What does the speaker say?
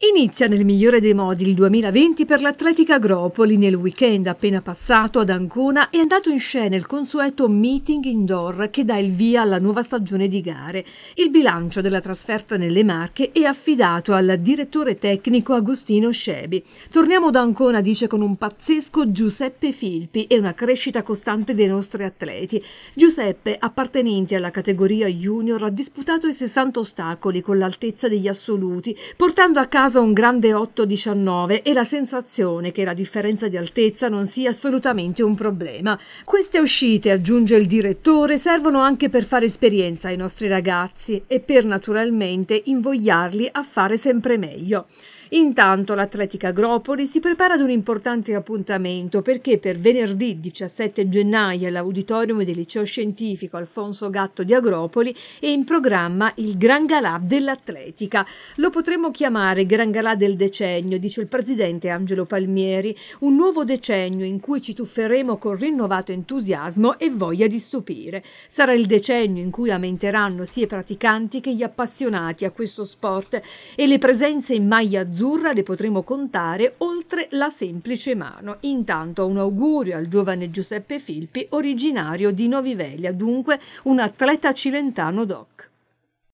Inizia nel migliore dei modi il 2020 per l'Atletica Agropoli nel weekend appena passato ad Ancona è andato in scena il consueto meeting indoor che dà il via alla nuova stagione di gare. Il bilancio della trasferta nelle Marche è affidato al direttore tecnico Agostino Scebi. Torniamo ad Ancona, dice con un pazzesco Giuseppe Filpi e una crescita costante dei nostri atleti. Giuseppe, appartenente alla categoria junior, ha disputato i 60 ostacoli con l'altezza degli assoluti, portando a casa caso un grande 8,19 e la sensazione che la differenza di altezza non sia assolutamente un problema. Queste uscite, aggiunge il direttore, servono anche per fare esperienza ai nostri ragazzi e per naturalmente invogliarli a fare sempre meglio. Intanto l'Atletica Agropoli si prepara ad un importante appuntamento perché per venerdì 17 gennaio all'auditorium del liceo scientifico Alfonso Gatto di Agropoli è in programma il Gran Galà dell'Atletica. Lo potremmo chiamare Gran Galà del decennio, dice il presidente Angelo Palmieri, un nuovo decennio in cui ci tufferemo con rinnovato entusiasmo e voglia di stupire. Sarà il decennio in cui aumenteranno sia i praticanti che gli appassionati a questo sport e le presenze in maglia azzurra azzurra le potremo contare oltre la semplice mano. Intanto un augurio al giovane Giuseppe Filpi, originario di Novivelia, dunque un atleta cilentano doc.